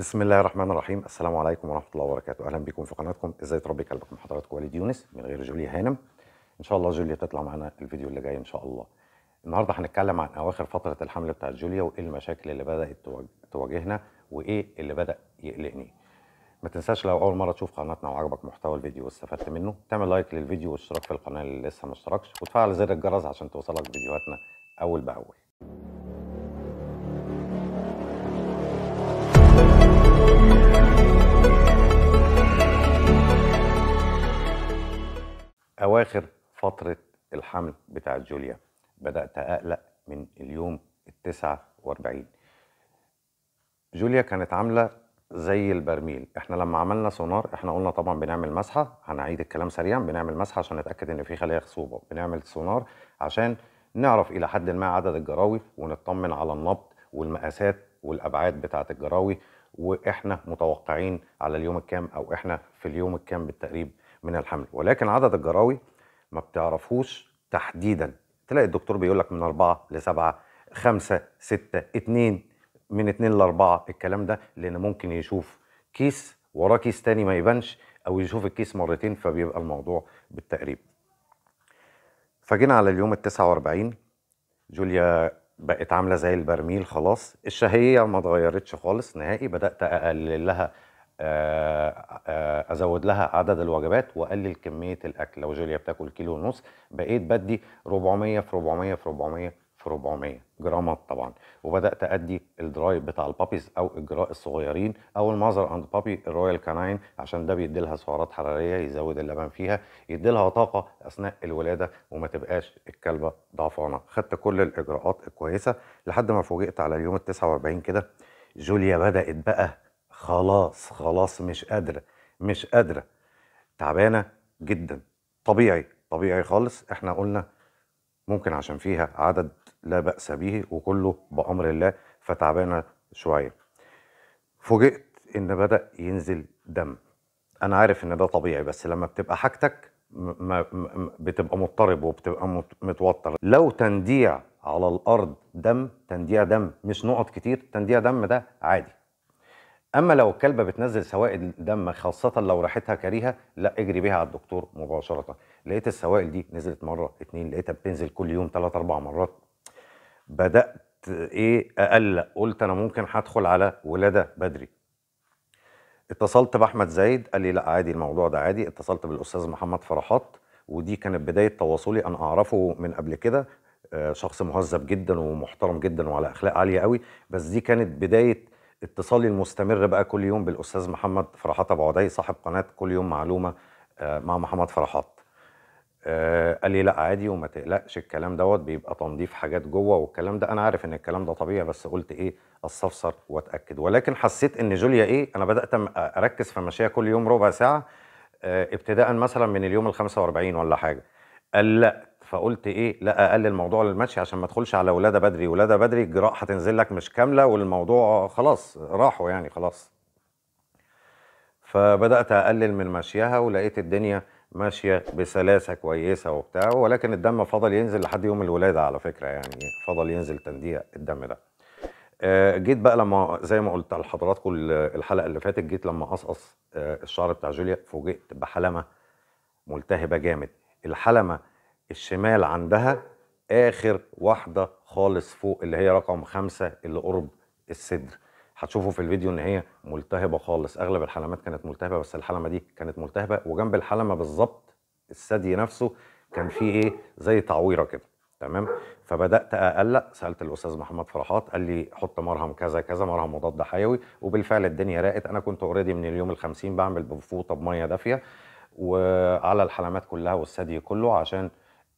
بسم الله الرحمن الرحيم السلام عليكم ورحمه الله وبركاته اهلا بكم في قناتكم ازاي تربي كلبك مع حضراتكم وليد يونس من غير جوليا هانم ان شاء الله جوليا تطلع معانا الفيديو اللي جاي ان شاء الله النهارده هنتكلم عن اواخر فتره الحمل بتاعت جوليا وايه المشاكل اللي بدات تواجهنا وايه اللي بدا يقلقني ما تنساش لو اول مره تشوف قناتنا وعجبك محتوى الفيديو واستفدت منه تعمل لايك للفيديو واشتراك في القناه اللي لسه ما اشتركش وتفعل زر الجرس عشان توصلك فيديوهاتنا اول باول اواخر فتره الحمل بتاع جوليا بدات اقلق من اليوم ال 49 جوليا كانت عامله زي البرميل احنا لما عملنا سونار احنا قلنا طبعا بنعمل مسحه هنعيد الكلام سريعا بنعمل مسحه عشان نتاكد ان في خلايا خصوبه بنعمل سونار عشان نعرف الى حد ما عدد الجراوي ونطمن على النبض والمقاسات والابعاد بتاعه الجراوي واحنا متوقعين على اليوم الكام او احنا في اليوم الكام بالتقريب من الحمل ولكن عدد الجراوي ما بتعرفوش تحديدا تلاقي الدكتور بيقول لك من 4 ل 7 5 6 2 من 2 ل 4 الكلام ده لان ممكن يشوف كيس وراه كيس تاني ما يبانش او يشوف الكيس مرتين فبيبقى الموضوع بالتقريب فجينا على اليوم ال 49 جوليا بقت عامله زي البرميل خلاص الشهيه ما اتغيرتش خالص نهائي بدات اقلل لها آه، آه، ازود لها عدد الوجبات واقلل كميه الاكل لو جوليا بتاكل كيلو ونص بقيت بدي 400 في 400 في 400 في 400 جرامات طبعا وبدات ادي الدرايف بتاع البابيز او الجراء الصغيرين او المازر اند بابي الرويال كاناين عشان ده بيدي لها سعرات حراريه يزود اللبن فيها يدي لها طاقه اثناء الولاده وما تبقاش الكلبه ضعفانه خدت كل الاجراءات الكويسه لحد ما فوجئت على اليوم ال 49 كده جوليا بدات بقى خلاص خلاص مش قادرة مش قادرة تعبانة جدا طبيعي طبيعي خالص احنا قلنا ممكن عشان فيها عدد لا بأس به وكله بأمر الله فتعبانة شوية فوجئت ان بدأ ينزل دم انا عارف ان ده طبيعي بس لما بتبقى حاجتك بتبقى مضطرب وبتبقى متوتر لو تنديع على الارض دم تنديع دم مش نقط كتير تنديع دم ده عادي اما لو الكلبه بتنزل سوائل دم خاصه لو ريحتها كريهه لا اجري بيها على الدكتور مباشره لقيت السوائل دي نزلت مره اتنين لقيتها بتنزل كل يوم ثلاث اربع مرات بدات ايه اقلق قلت انا ممكن هدخل على ولاده بدري اتصلت باحمد زايد قال لي لا عادي الموضوع ده عادي اتصلت بالاستاذ محمد فرحات ودي كانت بدايه تواصلي انا اعرفه من قبل كده آه، شخص مهذب جدا ومحترم جدا وعلى اخلاق عاليه قوي بس دي كانت بدايه اتصالي المستمر بقى كل يوم بالاستاذ محمد فرحات ابو عدي صاحب قناه كل يوم معلومه آه، مع محمد فرحات آه، قال لي لا عادي وما تقلقش الكلام دوت بيبقى تنظيف حاجات جوه والكلام ده انا عارف ان الكلام ده طبيعي بس قلت ايه استفسر واتاكد ولكن حسيت ان جوليا ايه انا بدات اركز في مشيها كل يوم ربع ساعه آه، ابتداء مثلا من اليوم ال 45 ولا حاجه قال لا فقلت ايه لا اقلل الموضوع المشي عشان ما ادخلش على ولاده بدري ولاده بدري الجراء هتنزل لك مش كامله والموضوع خلاص راحوا يعني خلاص فبدات اقلل من مشيها ولقيت الدنيا ماشيه بسلاسه كويسه وبتاع ولكن الدم فضل ينزل لحد يوم الولاده على فكره يعني فضل ينزل تنديه الدم ده آه، جيت بقى لما زي ما قلت لحضراتكم الحلقه اللي فاتت جيت لما قصقص آه، الشعر بتاع جوليا فوجئت بحلمه ملتهبه جامد الحلمه الشمال عندها اخر واحده خالص فوق اللي هي رقم خمسة اللي قرب الصدر هتشوفوا في الفيديو ان هي ملتهبه خالص اغلب الحلمات كانت ملتهبه بس الحلمه دي كانت ملتهبه وجنب الحلمه بالظبط الثدي نفسه كان فيه ايه زي تعويره كده تمام فبدات اقلق سالت الاستاذ محمد فرحات قال لي حط مرهم كذا كذا مرهم مضاد حيوي وبالفعل الدنيا راقت انا كنت اوريدي من اليوم ال50 بعمل بفوطه بميه دافيه وعلى الحلمات كلها والثدي كله عشان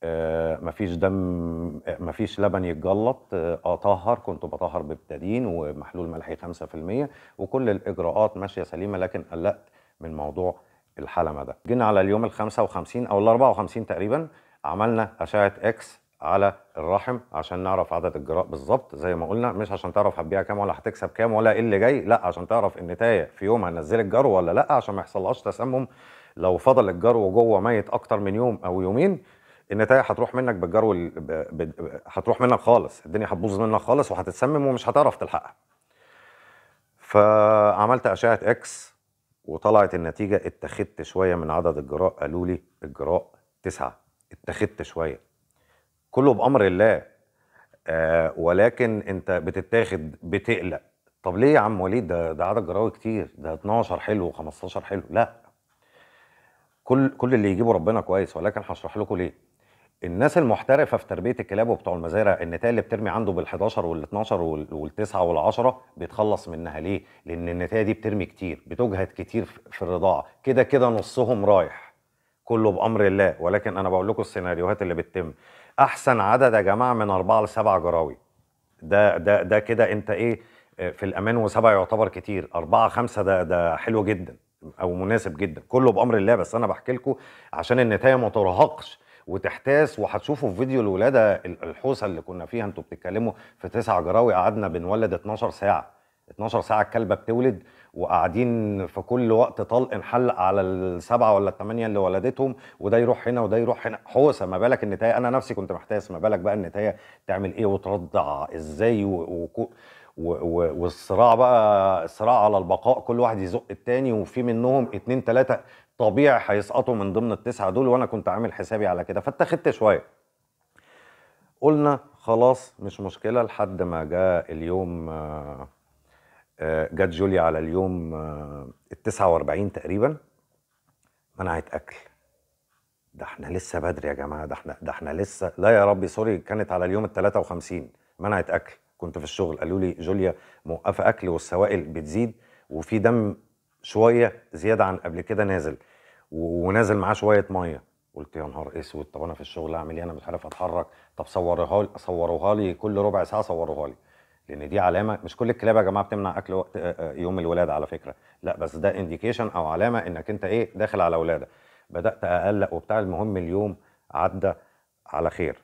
آه، مفيش دم آه، مفيش لبن يتجلط اطهر آه، كنت بطهر ببتدين ومحلول ملحي 5% وكل الاجراءات ماشيه سليمه لكن قلقت من موضوع الحلمه ده جينا على اليوم ال 55 او ال 54 تقريبا عملنا اشعه اكس على الرحم عشان نعرف عدد الجراء بالظبط زي ما قلنا مش عشان تعرف هتبيع كام ولا هتكسب كام ولا ايه اللي جاي لا عشان تعرف النتايه في يوم هنزل الجرو ولا لا عشان ما يحصلهاش تسمم لو فضل الجرو جوه ميت اكتر من يوم او يومين النتائج هتروح منك بالجرو هتروح منك خالص الدنيا هتبوظ منك خالص وهتتسمم ومش هتعرف تلحقها فعملت اشعه اكس وطلعت النتيجه اتخذت شويه من عدد الجراء قالوا لي الجراء تسعه اتخذت شويه كله بامر الله آه ولكن انت بتتاخد بتقلق طب ليه يا عم وليد ده, ده عدد جراوي كتير ده 12 حلو و15 حلو لا كل كل اللي يجيبه ربنا كويس ولكن هشرح لكم ليه الناس المحترفه في تربيه الكلاب وبتوع المزارع النتائج اللي بترمي عنده بال11 وال12 وال9 وال10 بيتخلص منها ليه؟ لان النتائج دي بترمي كتير بتجهد كتير في الرضاعه كده كده نصهم رايح كله بامر الله ولكن انا بقول لكم السيناريوهات اللي بتتم احسن عدد يا جماعه من اربعه لسبعه جراوي ده ده ده كده انت ايه آه، في الامان وسبعه يعتبر كتير اربعه خمسه ده ده حلو جدا او مناسب جدا كله بامر الله بس انا بحكي لكم عشان النتائج ما ترهقش وتحتاس وهتشوفوا في فيديو الولاده الحوسه اللي كنا فيها انتوا بتتكلموا في تسع جراوي قعدنا بنولد 12 ساعه 12 ساعه الكلبه بتولد وقاعدين في كل وقت طلق نحلق على السبعه ولا الثمانيه اللي ولدتهم وده يروح هنا وده يروح هنا حوسه ما بالك النتايه انا نفسي كنت محتاس ما بالك بقى النتايه تعمل ايه وترضع ازاي و... و... والصراع بقى الصراع على البقاء كل واحد يزق التاني وفي منهم اتنين تلاتة طبيعي هيسقطوا من ضمن التسعه دول وانا كنت عامل حسابي على كده فاتخذت شويه قلنا خلاص مش مشكله لحد ما جاء اليوم آه، آه، جت جوليا على اليوم آه، ال 49 تقريبا منعت اكل ده احنا لسه بدري يا جماعه ده احنا ده احنا لسه لا يا ربي سوري كانت على اليوم ال 53 منعت اكل كنت في الشغل قالوا لي جوليا موقفه اكل والسوائل بتزيد وفي دم شويه زياده عن قبل كده نازل ونازل معاه شويه ميه قلت يا نهار اسود طب انا في الشغل اعمل ايه انا مش عارف اتحرك طب صورها لي صوروها لي كل ربع ساعه صوروها لي لان دي علامه مش كل الكلاب يا جماعه بتمنع اكل وقت يوم الولاده على فكره لا بس ده انديكيشن او علامه انك انت ايه داخل على ولاده بدات اقلق وبتاع المهم اليوم عدى على خير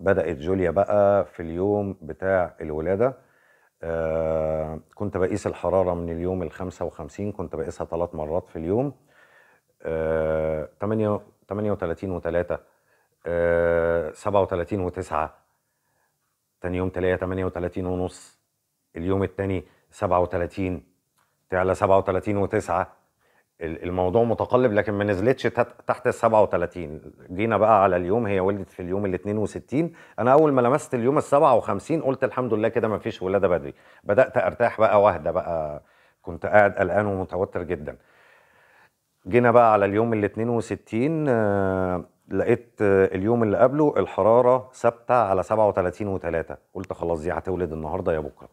بدات جوليا بقى في اليوم بتاع الولاده آه، كنت بقيس الحرارة من اليوم ال 55 كنت بقيسها ثلاث مرات في اليوم آه 38 و3 آه 37 و9 تاني يوم تلاقيها 38 ونص اليوم التاني 37 تعلى 37 و9 الموضوع متقلب لكن ما نزلتش تحت ال 37 جينا بقى على اليوم هي ولدت في اليوم ال 62 انا اول ما لمست اليوم ال 57 قلت الحمد لله كده ما فيش ولاده بدري بدات ارتاح بقى واهدى بقى كنت قاعد قلقان ومتوتر جدا جينا بقى على اليوم ال 62 آه، لقيت اليوم اللي قبله الحراره ثابته على 37 و3 قلت خلاص دي هتولد النهارده يا بكره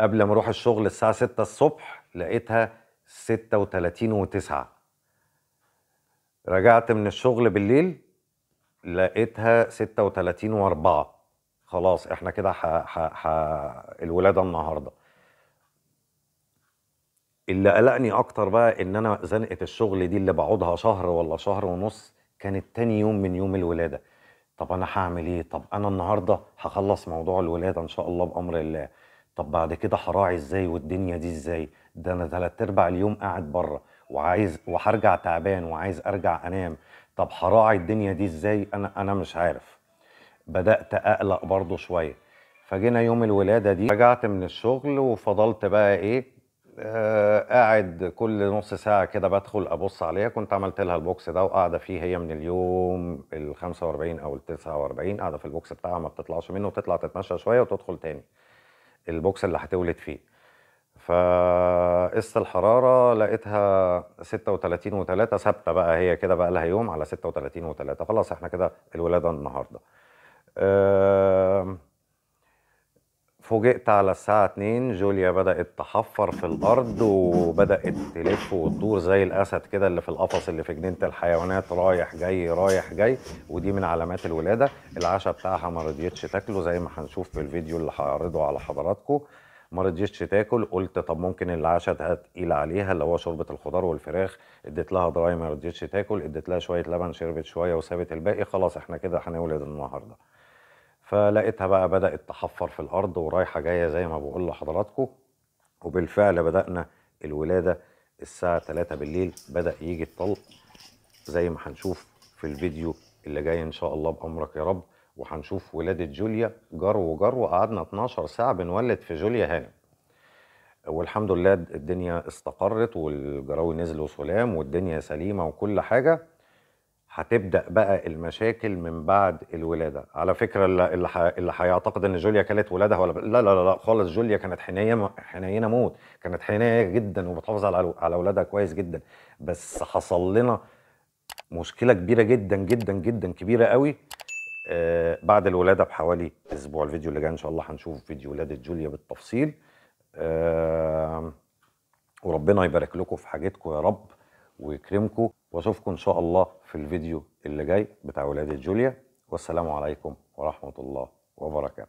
قبل ما اروح الشغل الساعه 6 الصبح لقيتها 36 و9 رجعت من الشغل بالليل لقيتها 36 و4 خلاص احنا كده ح... ح... ح... الولاده النهارده اللي قلقني اكتر بقى ان انا زنقه الشغل دي اللي بقعدها شهر ولا شهر ونص كانت تاني يوم من يوم الولاده طب انا هعمل ايه طب انا النهارده هخلص موضوع الولاده ان شاء الله بامر الله طب بعد كده هراعي ازاي والدنيا دي ازاي ده انا ثلاث ارباع اليوم قاعد بره وعايز وهرجع تعبان وعايز ارجع انام طب هراعي الدنيا دي ازاي انا انا مش عارف بدات اقلق برضه شويه فجينا يوم الولاده دي رجعت من الشغل وفضلت بقى ايه آه قاعد كل نص ساعه كده بدخل ابص عليها كنت عملت لها البوكس ده وقاعده فيه هي من اليوم ال 45 او ال 49 قاعده في البوكس بتاعها ما بتطلعش منه وتطلع تتمشى شويه وتدخل تاني البوكس اللي هتولد فيه فقس الحراره لقيتها 36 و3 ثابته بقى هي كده بقى لها يوم على 36 و3 خلاص احنا كده الولاده النهارده فوجئت على الساعة 2 جوليا بدأت تحفر في الأرض وبدأت تلف وتدور زي الأسد كده اللي في القفص اللي في جنينة الحيوانات رايح جاي رايح جاي ودي من علامات الولادة العشاء بتاعها ما رضيتش تاكله زي ما هنشوف في الفيديو اللي هعرضه على حضراتكم ما رضيتش تاكل قلت طب ممكن العشاء تبقى تقيله عليها اللي هو شوربه الخضار والفراخ اديت لها دراي ما رضيتش تاكل اديت لها شويه لبن شربت شويه وسابت الباقي خلاص احنا كده هنولد النهارده فلقيتها بقى بدات تحفر في الارض ورايحه جايه زي ما بقول لحضراتكم وبالفعل بدانا الولاده الساعه 3 بالليل بدا يجي الطلق زي ما هنشوف في الفيديو اللي جاي ان شاء الله بامرك يا رب وهنشوف ولاده جوليا جار وجار وقعدنا 12 ساعه بنولد في جوليا هانم والحمد لله الدنيا استقرت والجراوي نزلوا سلام والدنيا سليمه وكل حاجه هتبدا بقى المشاكل من بعد الولاده على فكره اللي اللي هيعتقد ان جوليا كانت ولادها ولا لا لا لا خالص جوليا كانت حنيه حنينه موت كانت حنيه جدا وبتحافظ على على اولادها كويس جدا بس حصل لنا مشكله كبيره جدا جدا جدا كبيره قوي آه، بعد الولاده بحوالي اسبوع الفيديو اللي جاي ان شاء الله هنشوف فيديو ولاده جوليا بالتفصيل آه، وربنا يبارك لكم في حاجتكم يا رب ويكرمكم واشوفكم ان شاء الله في الفيديو اللي جاي بتاع ولاده جوليا والسلام عليكم ورحمه الله وبركاته